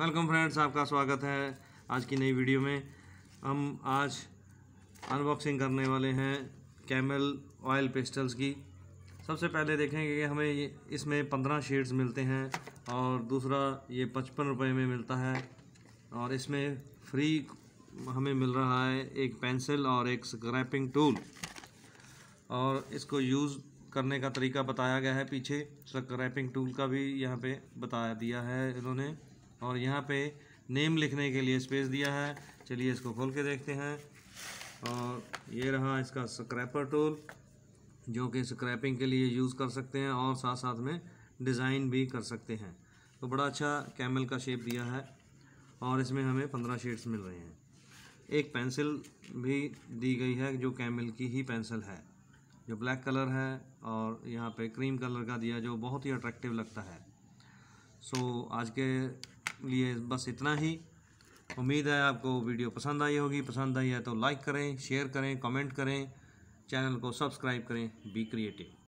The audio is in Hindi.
वेलकम फ्रेंड्स आपका स्वागत है आज की नई वीडियो में हम आज अनबॉक्सिंग करने वाले हैं कैमल ऑयल पेस्टल्स की सबसे पहले देखेंगे कि हमें इसमें पंद्रह शेड्स मिलते हैं और दूसरा ये पचपन रुपये में मिलता है और इसमें फ्री हमें मिल रहा है एक पेंसिल और एक स्क्रैपिंग टूल और इसको यूज़ करने का तरीका बताया गया है पीछे स्क्रैपिंग टूल का भी यहाँ पे बताया दिया है इन्होंने और यहाँ पे नेम लिखने के लिए स्पेस दिया है चलिए इसको खोल के देखते हैं और ये रहा इसका स्क्रैपर टूल जो कि स्क्रैपिंग के लिए यूज़ कर सकते हैं और साथ साथ में डिज़ाइन भी कर सकते हैं तो बड़ा अच्छा कैमल का शेप दिया है और इसमें हमें पंद्रह शेड्स मिल रहे हैं एक पेंसिल भी दी गई है जो कैमल की ही पेंसिल है जो ब्लैक कलर है और यहाँ पे क्रीम कलर का दिया जो बहुत ही अट्रैक्टिव लगता है सो so, आज के लिए बस इतना ही उम्मीद है आपको वीडियो पसंद आई होगी पसंद आई है तो लाइक करें शेयर करें कमेंट करें चैनल को सब्सक्राइब करें बी क्रिएटिव